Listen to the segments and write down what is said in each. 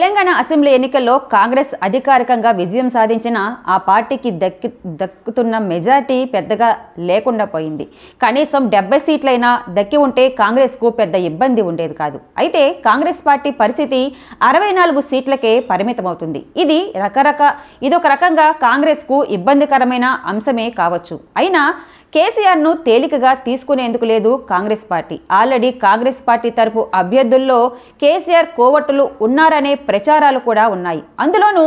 Telangana assembly ఎన్నికల్లో కాంగ్రెస్ అధికారికంగా విజయం సాధించిన ఆ పార్టీకి దక్కి దక్కుతున్న మెజార్టీ పెద్దగా లేకుండా పోయింది కనీసం డెబ్బై సీట్లైనా దక్కి ఉంటే కాంగ్రెస్కు పెద్ద ఇబ్బంది ఉండేది కాదు అయితే కాంగ్రెస్ పార్టీ పరిస్థితి అరవై నాలుగు సీట్లకే పరిమితమవుతుంది ఇది రకరక ఇదొక రకంగా కాంగ్రెస్కు ఇబ్బందికరమైన అంశమే కావచ్చు అయినా కేసీఆర్ను తేలికగా తీసుకునేందుకు లేదు Congress party already Congress party తరపు అభ్యర్థుల్లో కేసీఆర్ కోవట్టులు ఉన్నారనే ప్రచారాలు కూడా ఉన్నాయి అందులోనూ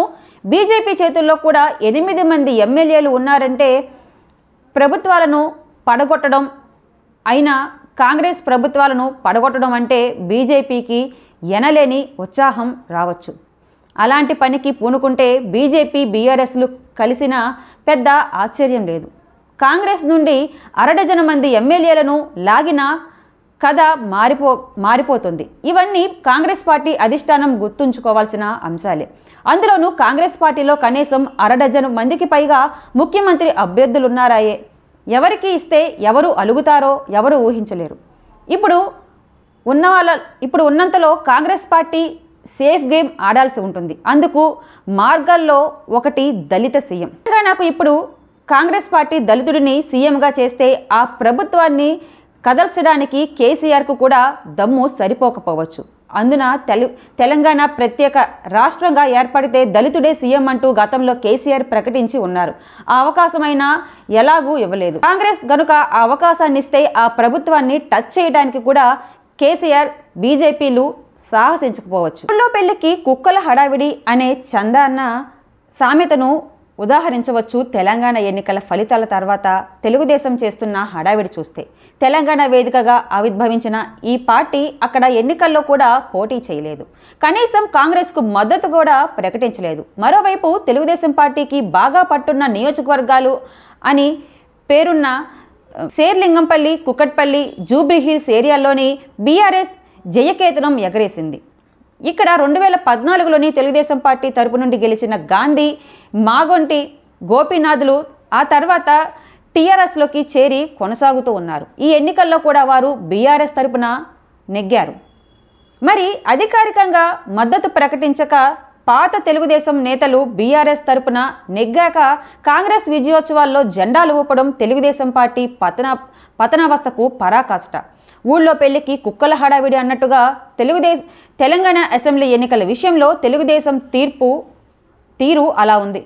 బీజేపీ చేతుల్లో కూడా ఎనిమిది మంది ఎమ్మెల్యేలు ఉన్నారంటే ప్రభుత్వాలను పడగొట్టడం అయినా కాంగ్రెస్ ప్రభుత్వాలను పడగొట్టడం అంటే బీజేపీకి ఎనలేని ఉత్సాహం రావచ్చు అలాంటి పనికి పూనుకుంటే బీజేపీ బీఆర్ఎస్లు కలిసిన పెద్ద ఆశ్చర్యం లేదు కాంగ్రెస్ నుండి అరడజన మంది ఎమ్మెల్యేలను లాగిన కథ మారిపో మారిపోతుంది ఇవన్నీ కాంగ్రెస్ పార్టీ అధిష్టానం గుర్తుంచుకోవాల్సిన అంశాలే అందులోనూ కాంగ్రెస్ పార్టీలో కనీసం అరడజను మందికి పైగా ముఖ్యమంత్రి అభ్యర్థులున్నారాయే ఎవరికి ఇస్తే ఎవరు అలుగుతారో ఎవరు ఊహించలేరు ఇప్పుడు ఉన్న వాళ్ళ ఇప్పుడు ఉన్నంతలో కాంగ్రెస్ పార్టీ సేఫ్ గేమ్ ఆడాల్సి ఉంటుంది అందుకు మార్గాల్లో ఒకటి దళిత సీఎం నాకు ఇప్పుడు కాంగ్రెస్ పార్టీ దళితుడిని సీఎంగా చేస్తే ఆ ప్రభుత్వాన్ని కదల్చడానికి కేసీఆర్కు కూడా దమ్ము సరిపోకపోవచ్చు అందున తెలు తెలంగాణ ప్రత్యేక రాష్ట్రంగా ఏర్పడితే దళితుడే సీఎం అంటూ గతంలో కేసీఆర్ ప్రకటించి ఉన్నారు ఆ అవకాశమైనా ఎలాగూ ఇవ్వలేదు కాంగ్రెస్ గనుక ఆ అవకాశాన్ని ఇస్తే ఆ ప్రభుత్వాన్ని టచ్ చేయడానికి కూడా కేసీఆర్ బీజేపీలు సాహసించకపోవచ్చు పెళ్లికి కుక్కల హడావిడి అనే చందాన్న సామెతను ఉదాహరించవచ్చు తెలంగాణ ఎన్నికల ఫలితాల తర్వాత తెలుగుదేశం చేస్తున్న హడావిడి చూస్తే తెలంగాణ వేదికగా ఆవిర్భవించిన ఈ పార్టీ అక్కడ ఎన్నికల్లో కూడా పోటీ చేయలేదు కనీసం కాంగ్రెస్కు మద్దతు కూడా ప్రకటించలేదు మరోవైపు తెలుగుదేశం పార్టీకి బాగా పట్టున్న నియోజకవర్గాలు అని పేరున్న శేర్లింగంపల్లి కుక్కట్పల్లి జూబ్రిహిల్స్ ఏరియాలోని బీఆర్ఎస్ జయకేతనం ఎగరేసింది ఇక్కడ రెండు వేల పద్నాలుగులోని తెలుగుదేశం పార్టీ తరపు నుండి గెలిచిన గాంధీ మాగొంటి గోపీనాథులు ఆ తర్వాత టీఆర్ఎస్లోకి చేరి కొనసాగుతూ ఉన్నారు ఈ ఎన్నికల్లో కూడా వారు బీఆర్ఎస్ తరపున నెగ్గారు మరి అధికారికంగా మద్దతు ప్రకటించక పాత తెలుగుదేశం నేతలు బీఆర్ఎస్ తరపున నెగ్గాక కాంగ్రెస్ విజయోత్సవాల్లో జెండాలు ఊపడం తెలుగుదేశం పార్టీ పతన పతనావస్థకు పరాకాష్ట ఊళ్ళో పెళ్లికి కుక్కల హడావిడి అన్నట్టుగా తెలుగుదేశ తెలంగాణ అసెంబ్లీ ఎన్నికల విషయంలో తెలుగుదేశం తీర్పు తీరు అలా ఉంది